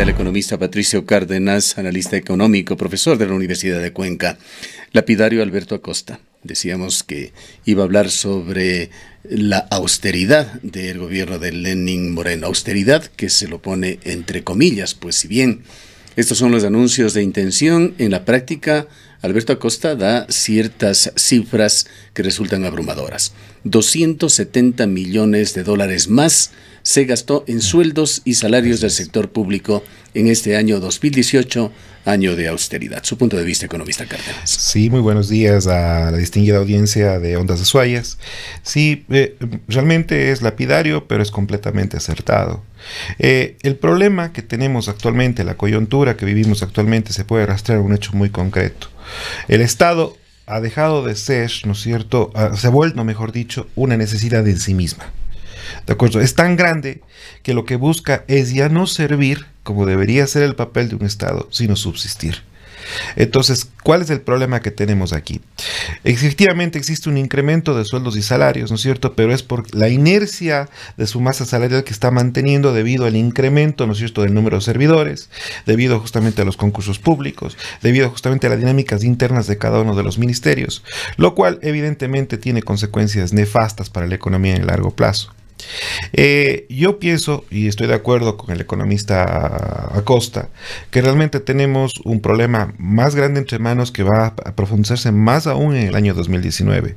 el economista Patricio Cárdenas, analista económico, profesor de la Universidad de Cuenca. Lapidario Alberto Acosta. Decíamos que iba a hablar sobre la austeridad del gobierno de Lenin Moreno. Austeridad que se lo pone entre comillas, pues si bien estos son los anuncios de intención, en la práctica Alberto Acosta da ciertas cifras que resultan abrumadoras. 270 millones de dólares más se gastó en sueldos y salarios del sector público en este año 2018, año de austeridad. Su punto de vista, economista Cárdenas. Sí, muy buenos días a la distinguida audiencia de Ondas Azuayas. Sí, eh, realmente es lapidario, pero es completamente acertado. Eh, el problema que tenemos actualmente, la coyuntura que vivimos actualmente, se puede arrastrar a un hecho muy concreto. El Estado ha dejado de ser, ¿no es cierto?, ah, se ha vuelto, mejor dicho, una necesidad en sí misma. Es tan grande que lo que busca es ya no servir como debería ser el papel de un Estado, sino subsistir. Entonces, ¿cuál es el problema que tenemos aquí? Efectivamente existe un incremento de sueldos y salarios, ¿no es cierto? Pero es por la inercia de su masa salarial que está manteniendo debido al incremento, ¿no es cierto?, del número de servidores, debido justamente a los concursos públicos, debido justamente a las dinámicas internas de cada uno de los ministerios, lo cual evidentemente tiene consecuencias nefastas para la economía en el largo plazo. Eh, yo pienso, y estoy de acuerdo con el economista Acosta, que realmente tenemos un problema más grande entre manos que va a profundizarse más aún en el año 2019.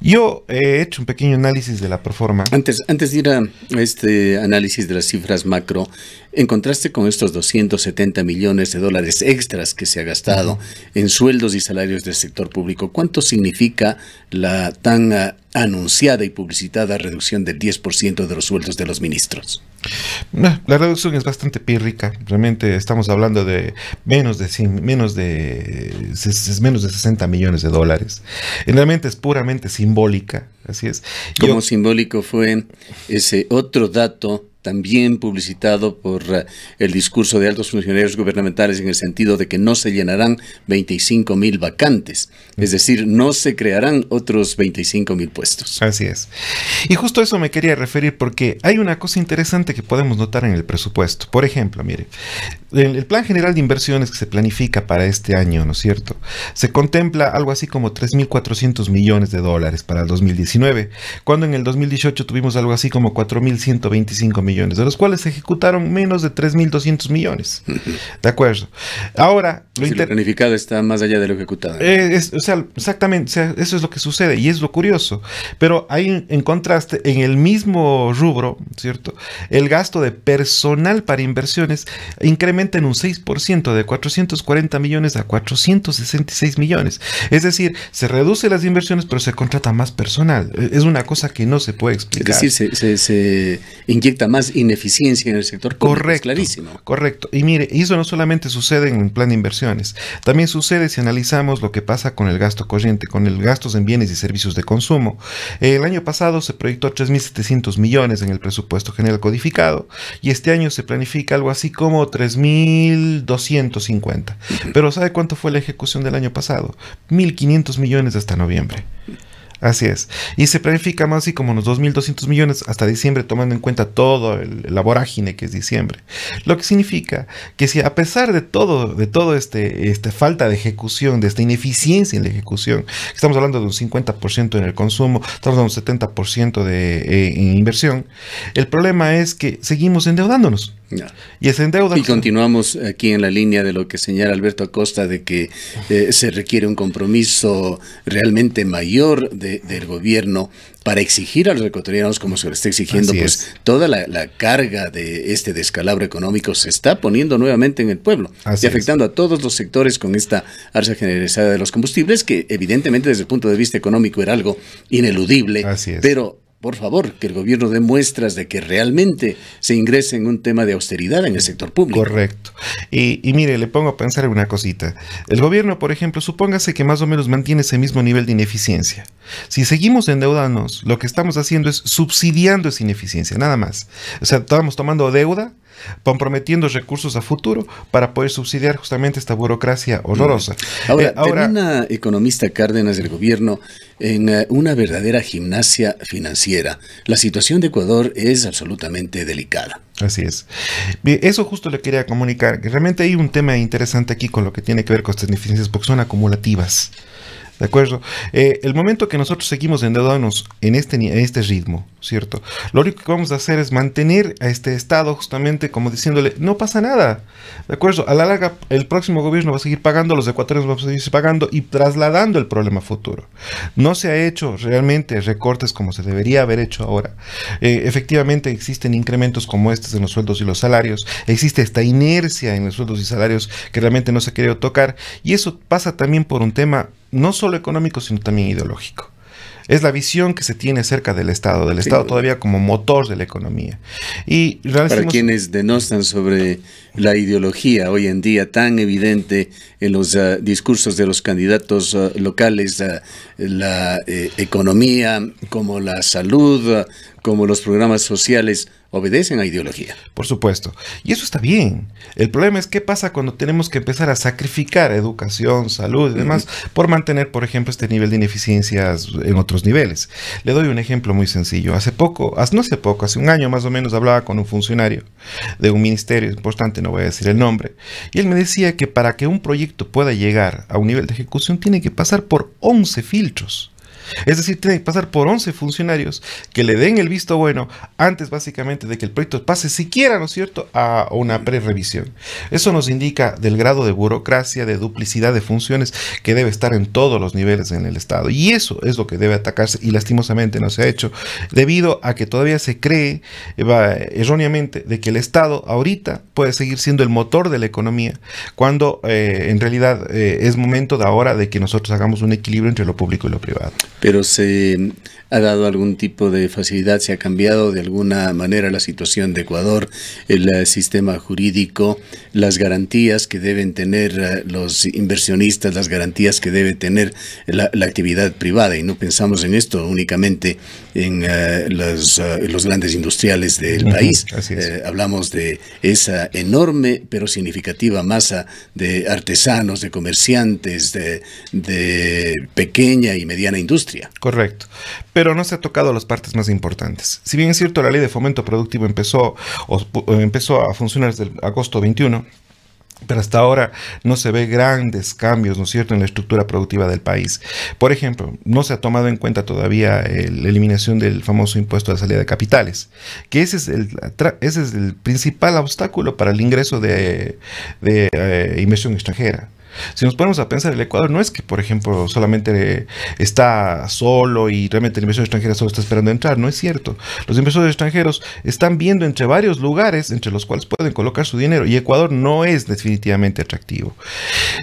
Yo he hecho un pequeño análisis de la performance. Antes, antes de ir a este análisis de las cifras macro, en contraste con estos 270 millones de dólares extras que se ha gastado en sueldos y salarios del sector público, ¿cuánto significa la tan ah, anunciada y publicitada reducción del 10% de los sueldos de los ministros? la reducción es bastante pírrica, realmente estamos hablando de menos de menos de menos de 60 millones de dólares. Realmente es puramente simbólica, así es. Como simbólico fue ese otro dato también publicitado por eh, el discurso de altos funcionarios gubernamentales en el sentido de que no se llenarán 25 mil vacantes, es decir, no se crearán otros 25 mil puestos. Así es. Y justo eso me quería referir porque hay una cosa interesante que podemos notar en el presupuesto. Por ejemplo, mire, el, el plan general de inversiones que se planifica para este año, ¿no es cierto? Se contempla algo así como 3.400 millones de dólares para el 2019, cuando en el 2018 tuvimos algo así como 4.125 millones de los cuales se ejecutaron menos de 3.200 millones. ¿De acuerdo? Ahora, lo, planificado está más allá de lo ejecutado. Eh, o sea, exactamente, eso es lo que sucede y es lo curioso. Pero hay en contraste, en el mismo rubro, ¿cierto? El gasto de personal para inversiones incrementa en un 6% de 440 millones a 466 millones. Es decir, se reduce las inversiones, pero se contrata más personal. E, es una cosa que no se puede explicar. Es decir, se, se inyecta más ineficiencia en el sector Correcto, clarísimo. Correcto. Y mire, eso no solamente sucede en el plan de inversiones, también sucede si analizamos lo que pasa con el gasto corriente, con el gastos en bienes y servicios de consumo. El año pasado se proyectó 3.700 millones en el presupuesto general codificado y este año se planifica algo así como 3.250. Pero ¿sabe cuánto fue la ejecución del año pasado? 1.500 millones hasta noviembre. Así es. Y se planifica más así como unos 2.200 millones hasta diciembre, tomando en cuenta todo el, la vorágine que es diciembre. Lo que significa que si a pesar de todo, de todo este, esta falta de ejecución, de esta ineficiencia en la ejecución, estamos hablando de un 50% en el consumo, estamos hablando de un 70% de, eh, en inversión, el problema es que seguimos endeudándonos. Y continuamos aquí en la línea de lo que señala Alberto Acosta de que eh, se requiere un compromiso realmente mayor del gobierno para exigir a los ecuatorianos, como se le está exigiendo, pues toda la, carga de este descalabro económico se está poniendo nuevamente en el pueblo y afectando a todos los sectores con esta arsa generalizada de los combustibles, que evidentemente desde el punto de vista económico era algo ineludible, pero por favor, que el gobierno dé muestras de que realmente se ingrese en un tema de austeridad en el sector público. Correcto. Y, mire, le pongo a pensar en una cosita. El gobierno, por ejemplo, supóngase que más o menos mantiene ese mismo nivel de ineficiencia. Si seguimos endeudándonos, lo que estamos haciendo es subsidiando esa ineficiencia, nada más. O sea, estamos tomando deuda comprometiendo recursos a futuro para poder subsidiar justamente esta burocracia horrorosa. Ahora, eh, economista Cárdenas del gobierno en eh, una verdadera gimnasia financiera. La situación de Ecuador es absolutamente delicada. Así es. eso justo le quería comunicar. Realmente hay un tema interesante aquí con lo que tiene que ver con estas deficiencias porque son acumulativas. ¿De acuerdo? Eh, el momento que nosotros seguimos endeudándonos en este, en este ritmo, ¿cierto? Lo único que vamos a hacer es mantener a este Estado justamente como diciéndole, no pasa nada, ¿de acuerdo? A la larga, el próximo gobierno va a seguir pagando, los ecuatorianos van a seguir pagando y trasladando el problema futuro. No se ha hecho realmente recortes como se debería haber hecho ahora. Eh, efectivamente, existen incrementos como estos en los sueldos y los salarios, existe esta inercia en los sueldos y salarios que realmente no se ha querido tocar y eso pasa también por un tema no solo económico, sino también ideológico. Es la visión que se tiene acerca del Estado, del Estado todavía como motor de la economía. Y Para quienes denostan sobre la ideología hoy en día tan evidente en los ah, discursos de los candidatos ah, locales, ah, la eh, economía como la salud, como los programas sociales obedecen a ideología. Por supuesto. Y eso está bien. El problema es qué pasa cuando tenemos que empezar a sacrificar educación, salud y demás por mantener, por ejemplo, este nivel de ineficiencias en otros niveles. Le doy un ejemplo muy sencillo. Hace poco, no hace poco, hace un año más o menos hablaba con un funcionario de un ministerio importante, no voy a decir el nombre, y él me decía que para que un proyecto pueda llegar a un nivel de ejecución tiene que pasar por 11 filtros. Es decir, tiene que pasar por 11 funcionarios que le den el visto bueno antes básicamente de que el proyecto pase siquiera, ¿no es cierto?, a una pre-revisión. Eso nos indica del grado de burocracia, de duplicidad de funciones que debe estar en todos los niveles en el Estado. Y eso es lo que debe atacarse y lastimosamente no se ha hecho debido a que todavía se cree erróneamente de que el Estado ahorita puede seguir siendo el motor de la economía cuando eh, en realidad eh, es momento de ahora de que nosotros hagamos un equilibrio entre lo público y lo privado pero se ha dado algún tipo de facilidad, se ha cambiado de alguna manera la situación de Ecuador, el eh, sistema jurídico, las garantías que deben tener eh, los inversionistas, las garantías que debe tener la, actividad privada. Y no pensamos en esto únicamente en eh, los, grandes industriales del país. hablamos de esa enorme pero significativa masa de artesanos, de comerciantes, de pequeña y mediana industria. Correcto pero no se ha tocado las partes más importantes. Si bien es cierto, la ley de fomento productivo empezó, empezó a funcionar desde agosto 21, pero hasta ahora no se ve grandes cambios, ¿no es cierto?, en la estructura productiva del país. Por ejemplo, no se ha tomado en cuenta todavía la eliminación del famoso impuesto de salida de capitales, que ese es el, ese es el principal obstáculo para el ingreso de, eh, inversión extranjera. Si nos ponemos a pensar, el Ecuador no es que, por ejemplo, solamente está solo y realmente el inversor extranjero solo está esperando entrar, no es cierto. Los inversores extranjeros están viendo entre varios lugares entre los cuales pueden colocar su dinero y Ecuador no es definitivamente atractivo.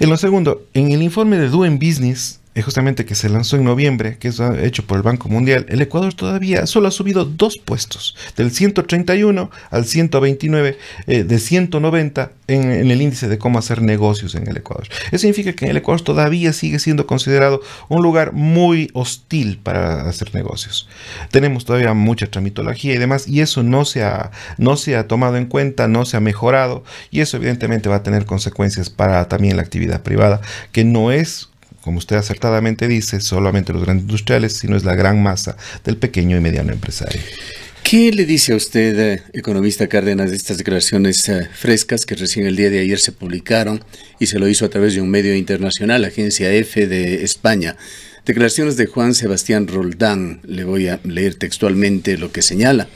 En lo segundo, en el informe de Doing Business, es justamente que se lanzó en noviembre, que es ah, hecho por el Banco Mundial, el Ecuador todavía solo ha subido dos puestos, del 131 al 129, eh, de 190 en, el índice de cómo hacer negocios en el Ecuador. Eso significa que el Ecuador todavía sigue siendo considerado un lugar muy hostil para hacer negocios. Tenemos todavía mucha tramitología y demás, y eso no se no se ha tomado en cuenta, no se ha mejorado, y eso evidentemente va a tener consecuencias para también la actividad privada, que no es como usted acertadamente dice, solamente los grandes industriales, sino es la gran masa del pequeño y mediano empresario. ¿Qué le dice a usted, eh, economista Cárdenas, de estas declaraciones eh, frescas que recién el día de ayer se publicaron y se lo hizo a través de un medio internacional, Agencia F de España? Declaraciones de Juan Sebastián Roldán, le voy a leer textualmente lo que señala.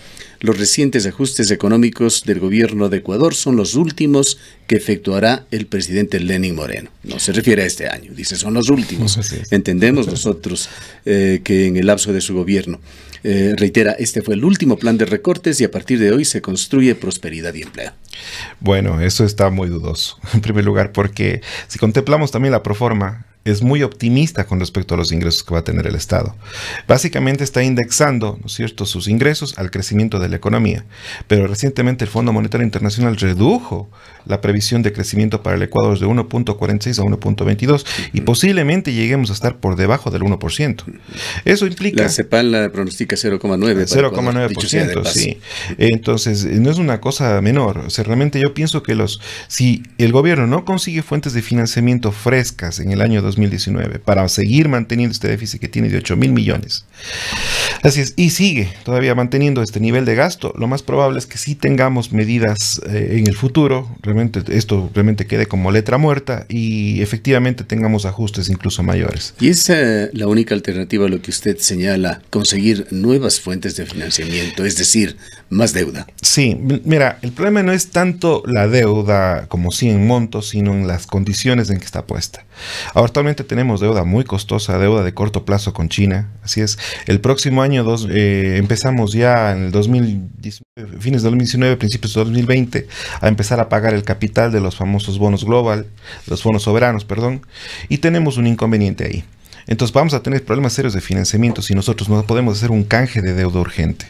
Los recientes ajustes económicos del gobierno de Ecuador son los últimos que efectuará el presidente Lenin Moreno. No se refiere a este año, dice, son los últimos. Entendemos nosotros eh, que en el lapso de su gobierno. Eh, reitera, este fue el último plan de recortes y a partir de hoy se construye prosperidad y empleo. Bueno, eso está muy dudoso, en primer lugar, porque si contemplamos también la proforma, es muy optimista con respecto a los ingresos que va a tener el Estado. Básicamente está indexando, ¿no es cierto?, sus ingresos al crecimiento de la economía. Pero recientemente el Fondo Monetario Internacional redujo la previsión de crecimiento para el Ecuador de 1.46 a 1.22 y posiblemente lleguemos a estar por debajo del 1%. Eso implica La CEPAL la pronostica 0,9 0,9%, sí. Entonces, no es una cosa menor, o realmente yo pienso que los si el gobierno no consigue fuentes de financiamiento frescas en el año 2020, 2019 para seguir manteniendo este déficit que tiene de 8 mil millones. Así es, y sigue todavía manteniendo este nivel de gasto. Lo más probable es que sí tengamos medidas eh, en el futuro, realmente esto realmente quede como letra muerta y efectivamente tengamos ajustes incluso mayores. ¿Y es la única alternativa a lo que usted señala, conseguir nuevas fuentes de financiamiento, es decir, más deuda? Sí, mira, el problema no es tanto la deuda como sí en monto, sino en las condiciones en que está puesta. Ahora, actualmente tenemos deuda muy costosa, deuda de corto plazo con China, así es. El próximo año año eh, empezamos ya en el 2019, fines de 2019, principios de 2020, a empezar a pagar el capital de los famosos bonos global, los bonos soberanos, perdón, y tenemos un inconveniente ahí. Entonces vamos a tener problemas serios de financiamiento si nosotros no podemos hacer un canje de deuda urgente.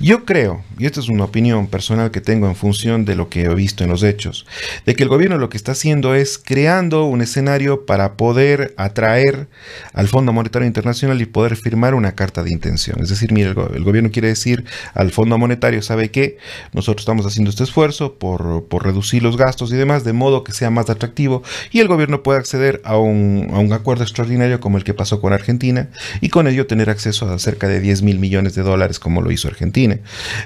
Yo creo, y esta es una opinión personal que tengo en función de lo que he visto en los hechos, de que el gobierno lo que está haciendo es creando un escenario para poder atraer al Fondo Monetario Internacional y poder firmar una carta de intención. Es decir, mire, el, gobierno quiere decir al Fondo Monetario, ¿sabe que Nosotros estamos haciendo este esfuerzo por, reducir los gastos y demás, de modo que sea más atractivo y el gobierno pueda acceder a un acuerdo extraordinario como el que pasó con Argentina y con ello tener acceso a cerca de 10 mil millones de dólares como lo hizo Argentina.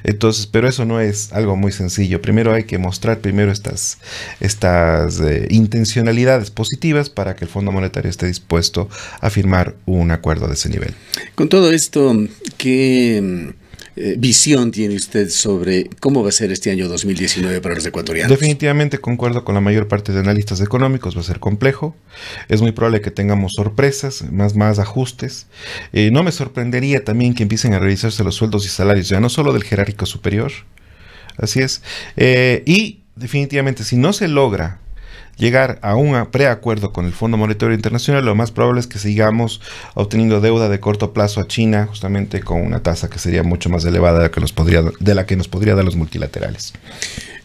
Entonces, pero eso no es algo muy sencillo. Primero hay que mostrar primero estas, estas eh, intencionalidades positivas para que el Fondo Monetario esté dispuesto a firmar un acuerdo de ese nivel. Con todo esto, ¿qué eh, visión tiene usted sobre cómo va a ser este año 2019 para los ecuatorianos? Definitivamente concuerdo con la mayor parte de analistas económicos, va a ser complejo. Es muy probable que tengamos sorpresas, más, más ajustes. Eh, no me sorprendería también que empiecen a revisarse los sueldos y salarios, ya no solo del jerárquico superior. Así es. Eh, y definitivamente, si no se logra llegar a un preacuerdo con el Fondo Monetario Internacional, lo más probable es que sigamos obteniendo deuda de corto plazo a China, justamente con una tasa que sería mucho más elevada la que nos podría, de la que nos podría dar los multilaterales.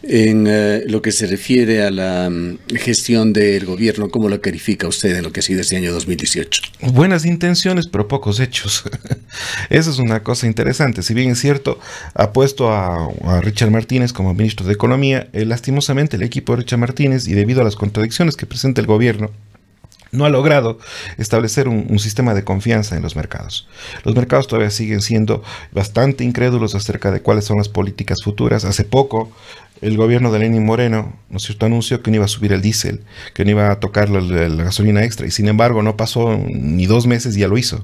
En eh, lo que se refiere a la mm, gestión del gobierno, ¿cómo lo califica usted en lo que ha sido este año 2018? Buenas intenciones, pero pocos hechos. Esa es una cosa interesante. Si bien es cierto, ha puesto a, Richard Martínez como ministro de Economía, eh, lastimosamente el equipo de Richard Martínez y debido a las contradicciones que presenta el gobierno, no ha logrado establecer un, sistema de confianza en los mercados. Los mercados todavía siguen siendo bastante incrédulos acerca de cuáles son las políticas futuras. Hace poco, el gobierno de Lenin Moreno, ¿no es cierto?, anunció que no iba a subir el diésel, que no iba a tocar la, la, gasolina extra, y sin embargo no pasó ni dos meses y ya lo hizo.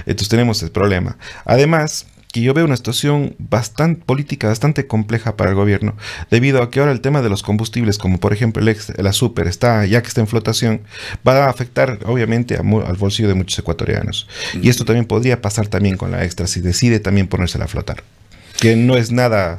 Entonces tenemos el problema. Además, que yo veo una situación bastante política bastante compleja para el gobierno, debido a que ahora el tema de los combustibles, como por ejemplo el ex, la super, está ya que está en flotación, va a afectar obviamente al bolsillo de muchos ecuatorianos. Y esto mm. también podría pasar también con la extra si decide también ponérsela a flotar, que no es nada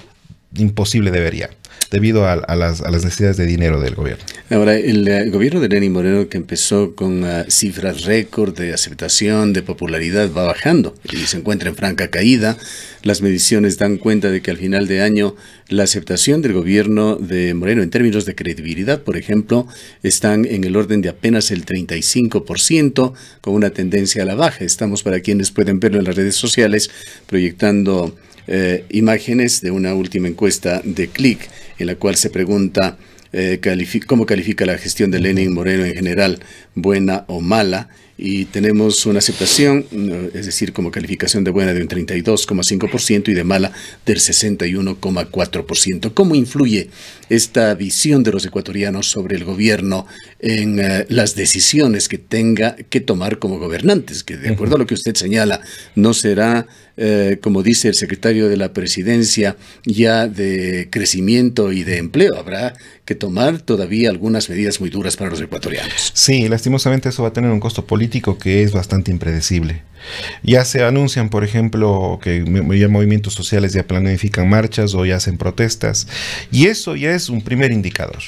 imposible debería, debido a, a, las, a, las, necesidades de dinero del gobierno. Ahora, el, eh, gobierno de Lenín Moreno, que empezó con ah, cifras récord de aceptación, de popularidad, va bajando y se encuentra en franca caída. Las mediciones dan cuenta de que al final de año la aceptación del gobierno de Moreno en términos de credibilidad, por ejemplo, están en el orden de apenas el 35%, con una tendencia a la baja. Estamos, para quienes pueden verlo en las redes sociales, proyectando eh, imágenes de una última encuesta de Click, en la cual se pregunta eh, cómo califica la gestión de Lenin Moreno en general, buena o mala y tenemos una aceptación, eh, es decir, como calificación de buena de un 32,5% y de mala del 61,4%. ¿Cómo influye esta visión de los ecuatorianos sobre el gobierno en eh, las decisiones que tenga que tomar como gobernantes? Que de acuerdo a lo que usted señala, no será, eh, como dice el secretario de la presidencia, ya de crecimiento y de empleo. Habrá que tomar todavía algunas medidas muy duras para los ecuatorianos. Sí, lastimosamente eso va a tener un costo político que es bastante impredecible. Ya se anuncian, por ejemplo, que ya movimientos sociales ya planifican marchas o ya hacen protestas. Y eso ya es un primer indicador.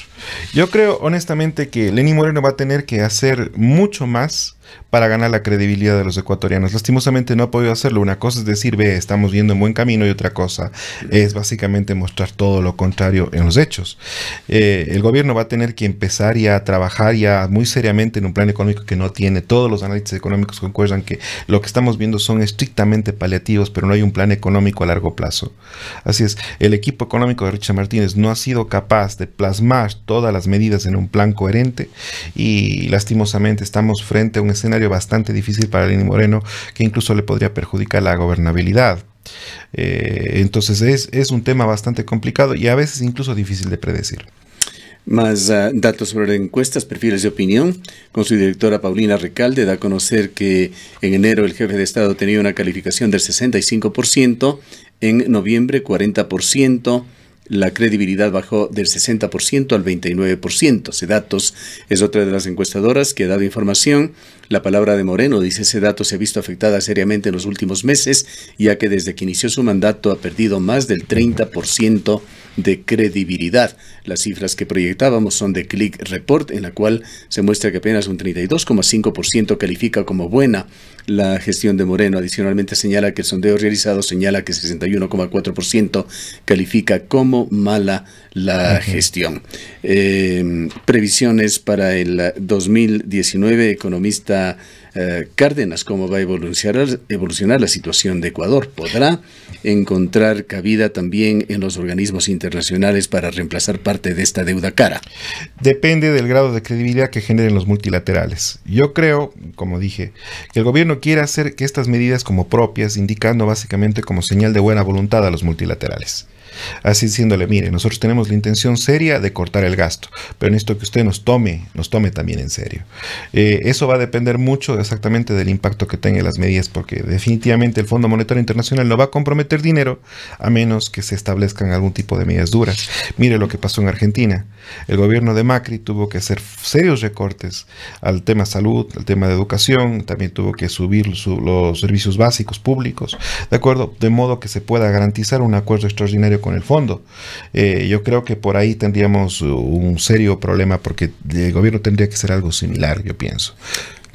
Yo creo honestamente que Lenín Moreno va a tener que hacer mucho más para ganar la credibilidad de los ecuatorianos. Lastimosamente no ha podido hacerlo. Una cosa es decir, ve, estamos viendo en buen camino y otra cosa es básicamente mostrar todo lo contrario en los hechos. Eh, el gobierno va a tener que empezar ya a trabajar ya muy seriamente en un plan económico que no tiene. Todos los análisis económicos concuerdan que lo que estamos viendo son estrictamente paliativos, pero no hay un plan económico a largo plazo. Así es, el equipo económico de Richard Martínez no ha sido capaz de plasmar todas las medidas en un plan coherente y lastimosamente estamos frente a un escenario bastante difícil para Lenín Moreno, que incluso le podría perjudicar la gobernabilidad. Eh, entonces es, un tema bastante complicado y a veces incluso difícil de predecir. Más ah, datos sobre encuestas, perfiles de opinión. Con su directora Paulina Recalde da a conocer que en enero el jefe de Estado tenía una calificación del 65%, en noviembre 40%, la credibilidad bajó del 60% al 29%. datos es otra de las encuestadoras que ha dado información. La palabra de Moreno dice dato se ha visto afectada seriamente en los últimos meses, ya que desde que inició su mandato ha perdido más del 30% de credibilidad. Las cifras que proyectábamos son de Click Report, en la cual se muestra que apenas un 32,5% califica como buena la gestión de Moreno. Adicionalmente señala que el sondeo realizado señala que 61,4% califica como mala la gestión. Eh, previsiones para el 2019, economista eh, Cárdenas cómo va a evolucionar, evolucionar la situación de Ecuador. ¿Podrá encontrar cabida también en los organismos internacionales para reemplazar parte de esta deuda cara? Depende del grado de credibilidad que generen los multilaterales. Yo creo, como dije, que el gobierno quiere hacer que estas medidas como propias, indicando básicamente como señal de buena voluntad a los multilaterales. Así diciéndole, mire, nosotros tenemos la intención seria de cortar el gasto, pero necesito que usted nos tome, nos tome también en serio. Eh, eso va a depender mucho exactamente del impacto que tengan las medidas, porque definitivamente el Fondo Monetario Internacional no va a comprometer dinero a menos que se establezcan algún tipo de medidas duras. Mire lo que pasó en Argentina. El gobierno de Macri tuvo que hacer serios recortes al tema salud, al tema de educación, también tuvo que subir los servicios básicos públicos, ¿de acuerdo? De modo que se pueda garantizar un acuerdo extraordinario con el fondo. Eh, yo creo que por ahí tendríamos uh, un serio problema porque el gobierno tendría que ser algo similar, yo pienso.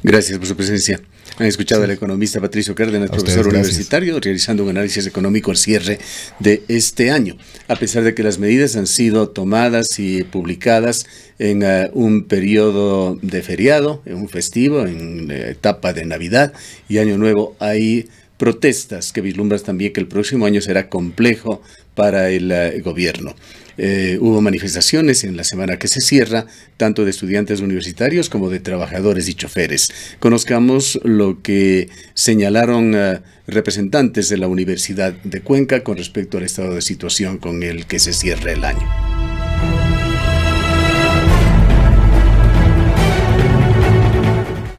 Gracias por su presencia. Han escuchado al economista Patricio Cárdenas, profesor universitario, realizando un análisis económico al cierre de este año. A pesar de que las medidas han sido tomadas y publicadas en eh, un periodo de feriado, en un festivo, en la eh, etapa de Navidad y Año Nuevo, hay protestas que vislumbras también que el próximo año será complejo para el, eh, gobierno. Eh, hubo manifestaciones en la semana que se cierra, tanto de estudiantes universitarios como de trabajadores y choferes. Conozcamos lo que señalaron eh, representantes de la Universidad de Cuenca con respecto al estado de situación con el que se cierra el año.